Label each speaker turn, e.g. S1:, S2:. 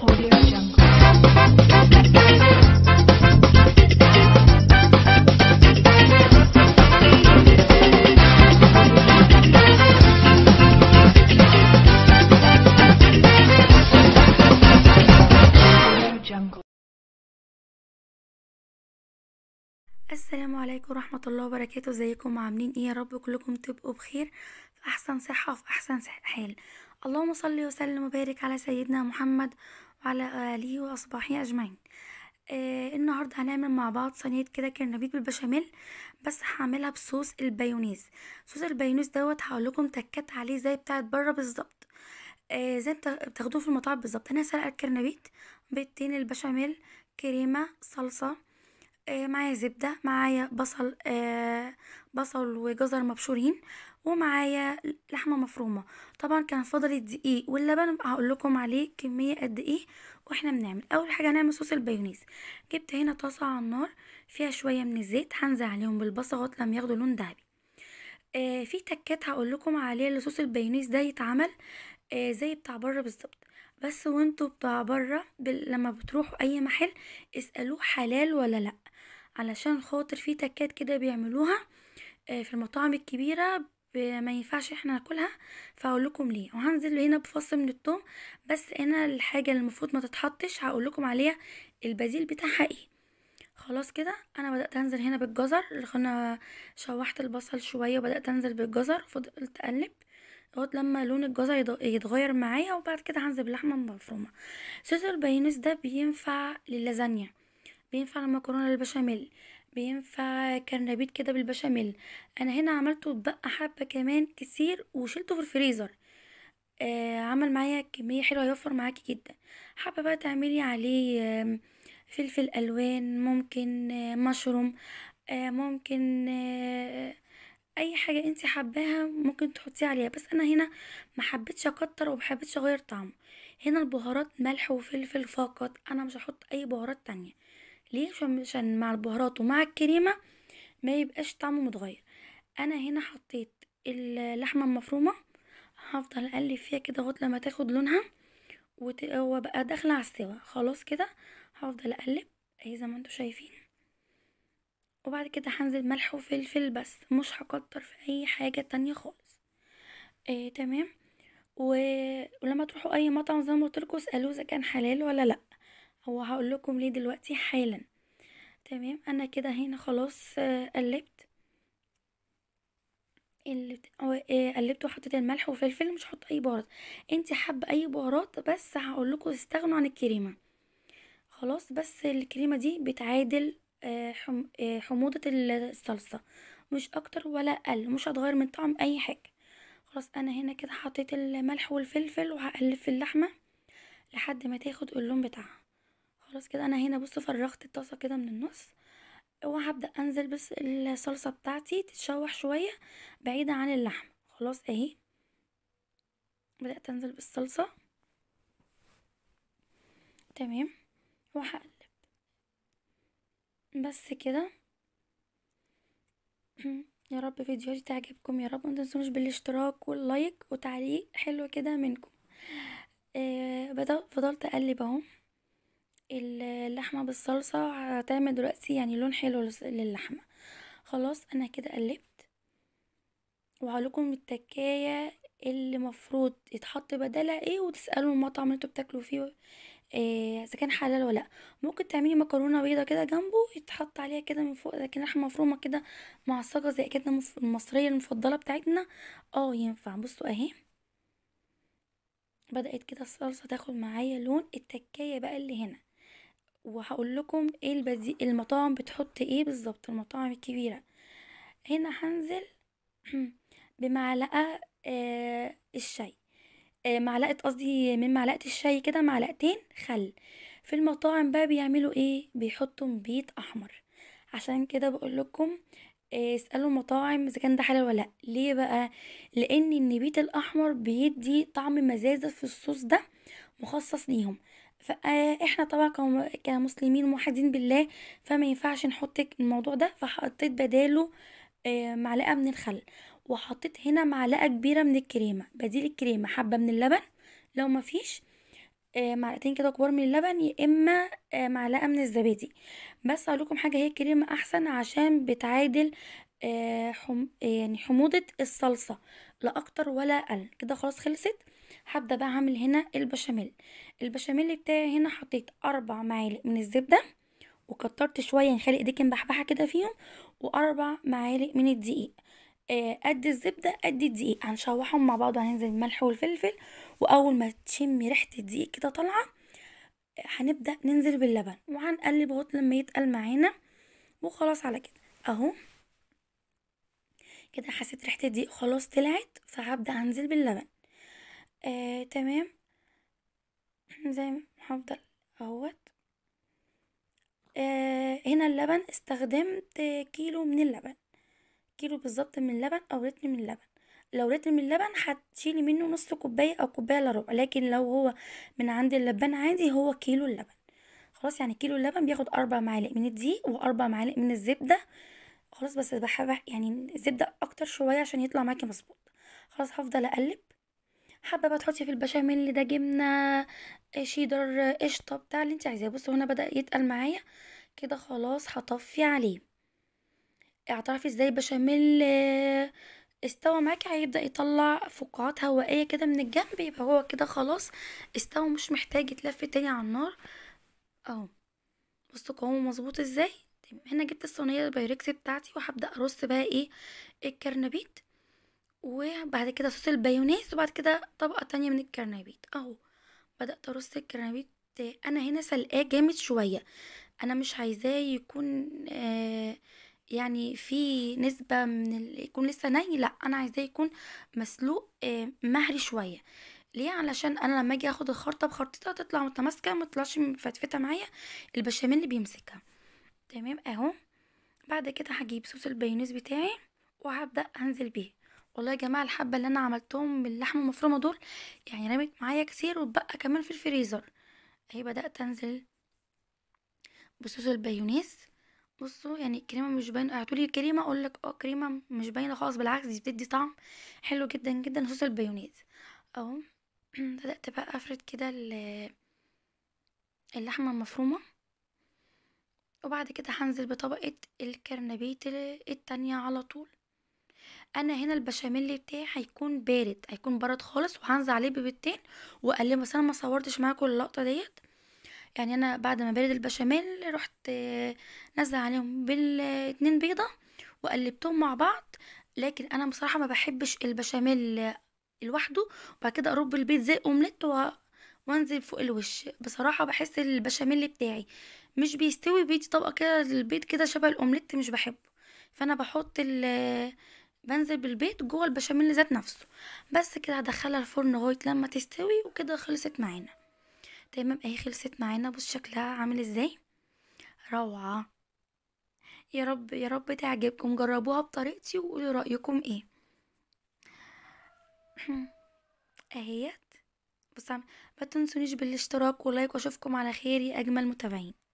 S1: السلام عليكم ورحمة الله وبركاته ازيكم عاملين ايه يا رب كلكم تبقوا طيب بخير في احسن صحة وفي احسن حال اللهم صل وسلم وبارك على سيدنا محمد وعلى آله وأصحابه أجمعين آه النهاردة هنعمل مع بعض صينية كده كرنبيط بالبشاميل بس هعملها بصوص البايونيز صوص البايونيز دوت هقولكم تكات عليه زي بتاعت بره بالظبط آه زي بتاخدوه في المطاعم بالظبط انا سلقة الكرنبيط بيضتين البشاميل كريمة صلصة آه، معايا زبدة معايا بصل آه، بصل وجزر مبشورين ومعايا لحمة مفرومة طبعا كان فاضل الدقيق واللبن هقول لكم عليه كمية قد ايه واحنا بنعمل اول حاجة هنعمل صوص البايونيز جبت هنا طاسة على النار فيها شوية من الزيت هنزع عليهم بالبصل لما ياخدوا لون دهبي آه في تكات هقول لكم عليه اللي صوص البايونيز ده يتعمل آه زي بتاع بره بالظبط بس وانتوا بتاع بره لما بتروحوا اي محل اسألوه حلال ولا لأ علشان خاطر في تكات كده بيعملوها آه، في المطاعم الكبيره ما ينفعش احنا ناكلها فهقول لكم ليه وهنزل هنا بفص من الثوم بس انا الحاجه اللي المفروض ما تتحطش هقول لكم عليها البازيل بتاعها ايه خلاص كده انا بدات انزل هنا بالجزر انا شوحت البصل شويه وبدات انزل بالجزر وفضلت اقلب لغايه لما لون الجزر يتغير معايا وبعد كده هنزل باللحمه المفرومه صوص البقدونس ده بينفع للازانيا بينفع المكرونه البشاميل بينفع كرنبيت كده بالبشاميل انا هنا عملته بقى حبه كمان كتير وشلته في الفريزر آه عمل معايا كميه حلوه هيوفر معاكي جدا حابه بقى تعملي عليه آه فلفل الوان ممكن آه مشروم آه ممكن آه اي حاجه انت حباها ممكن تحطي عليها بس انا هنا ما حبيتش اكتر وما حبيتش اغير طعمه هنا البهارات ملح وفلفل فقط انا مش هحط اي بهارات تانية ليه عشان مع البهارات ومع الكريمة ما يبقاش طعمه متغير انا هنا حطيت اللحمة المفرومة هفضل اقلب فيها كده لغايه لما تاخد لونها وبقى داخله على السوا خلاص كده هفضل اقلب اهي زي ما انتم شايفين وبعد كده هنزل ملح وفلفل بس مش هكتر في اي حاجه تانية خالص آه تمام و... ولما تروحوا اي مطعم زي ما قلت لكم اسالوه اذا كان حلال ولا لا هقول لكم ليه دلوقتي حالا تمام انا كده هنا خلاص آه، قلبت آه، قلبت وحطيت الملح وفلفل مش هحط اي بهارات انت حابه اي بهارات بس هقول لكم استغنوا عن الكريمه خلاص بس الكريمه دي بتعادل آه، حموضه الصلصه مش اكتر ولا اقل مش هتغير من طعم اي حاجه خلاص انا هنا كده حطيت الملح والفلفل وهقلب في اللحمه لحد ما تاخد اللون بتاعها خلاص كده انا هنا بصوا فرغت الطاسه كده من النص وهبدا انزل بس الصلصه بتاعتي تتشوح شويه بعيده عن اللحمه خلاص اهي بدات انزل بالصلصه تمام وهقلب بس كده يا رب فيديوهاتي تعجبكم يا رب ما تنسوش بالاشتراك واللايك وتعليق حلو كده منكم آه فضلت اقلب اهو اللحمة بالصلصة هتعمل دلوقتي يعني لون حلو للحمة خلاص انا كده قلبت وعليكم التكاية اللي مفروض يتحط بدلها ايه وتسألوا المطعم اللي انتوا بتاكلوا فيه إيه اذا كان حلال ولا لا ممكن تعملي مكرونه بيضه كده جنبه يتحط عليها كده من فوق لكن لحمه مفرومه كده معصجه زي كده المصريه المفضله بتاعتنا اه ينفع بصوا اهي بدات كده الصلصه تاخد معايا لون التكايه بقى اللي هنا وهقول لكم ايه البديل المطاعم بتحط ايه بالظبط المطاعم الكبيره هنا هنزل بمعلقه آه الشاي آه معلقه قصدي من معلقه الشاي كده معلقتين خل في المطاعم بقى بيعملوا ايه بيحطوا بيت احمر عشان كده بقول لكم آه، اسالوا المطاعم اذا كان ده حلال ولا لا ليه بقى لان النبيت الاحمر بيدي طعم مزازه في الصوص ده مخصص ليهم فاحنا طبعا كمسلمين موحدين بالله فما ينفعش نحط الموضوع ده فحطيت بداله آه، معلقه من الخل وحطيت هنا معلقه كبيره من الكريمه بديل الكريمه حبه من اللبن لو مفيش آه، معلقتين كده كبار من اللبن يا اما آه، معلقه من الزبادي بس اقول لكم حاجه هي الكريمه احسن عشان بتعادل حم... يعني حموضه الصلصه لا اكتر ولا اقل كده خلاص خلصت هبدأ بقى اعمل هنا البشاميل البشاميل بتاعي هنا حطيت اربع معالق من الزبدة وكترت شوية نخلي يعني ايديك مبحبحة كده فيهم واربع معالق من الدقيق آه الزبدة قد الدقيق هنشوحهم مع بعض وهننزل الملح والفلفل واول ما تشمي ريحة الدقيق كده طالعة هنبدأ ننزل باللبن وهنقلب لغاية لما يتقل معانا وخلاص على كده اهو كده حسيت ريحة الدقيق خلاص طلعت فهبدأ انزل باللبن آه تمام زي ما هفضل اهوت آه هنا اللبن استخدمت كيلو من اللبن كيلو بالظبط من اللبن او لتر من اللبن لو لتر من اللبن هتشيلي منه نص كوبايه او كوبايه الا ربع لكن لو هو من عند اللبان عادي هو كيلو اللبن خلاص يعني كيلو اللبن بياخد اربع معالق من الدقيق واربع معالق من الزبده خلاص بس بحب يعني الزبده اكتر شويه عشان يطلع معاكي مظبوط خلاص هفضل اقلب حابه بقى تحطي في البشاميل ده جبنه آه، شيدر آه، قشطه بتاع اللي انت عايزاه بصوا هنا بدا يتقل معايا كده خلاص هطفي عليه اعترفي ازاي البشاميل آه، استوى معاكي هيبدا يطلع فقاعات هوائيه كده من الجنب يبقى هو كده خلاص استوى مش محتاج يتلف تاني على النار اهو بصوا قوامه مظبوط ازاي هنا جبت الصينيه البايركس بتاعتي وهبدا ارص بقى ايه الكرنبيت وبعد كده صوص البايونيز وبعد كده طبقة تانية من الكرنبيت اهو بدأت ارص الكرنبيت انا هنا سلقاه جامد شوية انا مش عايزاه يكون آه، يعني في نسبة من ال... يكون لسه ني لا انا عايزاه يكون مسلوق آه، مهري شوية ليه علشان انا لما اجي اخد الخرطه بخرطتها تطلع متماسكه ما تطلعش مفتفته معايا البشاميل اللي بيمسكها تمام اهو بعد كده هجيب صوص البايونيز بتاعي وهبدا انزل بيه والله يا جماعه الحبه اللي انا عملتهم باللحمه المفرومه دول يعني رمت معايا كتير واتبقى كمان في الفريزر اهي بدات انزل بصوص البايونيز بصوا يعني الكريمه مش باينه هتقولي كريمه اقول لك اه كريمه مش باينه خالص بالعكس دي بتدي طعم حلو جدا جدا صوص البايونيز اهو بدات بقى افرد كده اللحمه المفرومه وبعد كده هنزل بطبقه الكرنبيت التانية على طول انا هنا البشاميل بتاعي هيكون بارد هيكون برد خالص وهنزل عليه ببيضتين وقال بس انا ما صورتش معاكم اللقطه ديت يعني انا بعد ما بارد البشاميل رحت آه، نازله عليهم بالاتنين بيضه وقلبتهم مع بعض لكن انا بصراحه ما بحبش البشاميل لوحده وبعد كده ارب البيض زي اومليت و... وانزل فوق الوش بصراحه بحس البشاميل بتاعي مش بيستوي بيدي طبقه كده البيض كده شبه الاومليت مش بحبه فانا بحط ال بنزل بالبيت جوه البشاميل ذات نفسه بس كده هدخلها الفرن لغايه لما تستوي وكده خلصت معانا تمام اهي خلصت معانا بص شكلها عامل ازاي روعه يا رب يا رب تعجبكم جربوها بطريقتي وقولوا رايكم ايه اهيت بس ما تنسونيش بالاشتراك ولايك واشوفكم على خير يا اجمل متابعين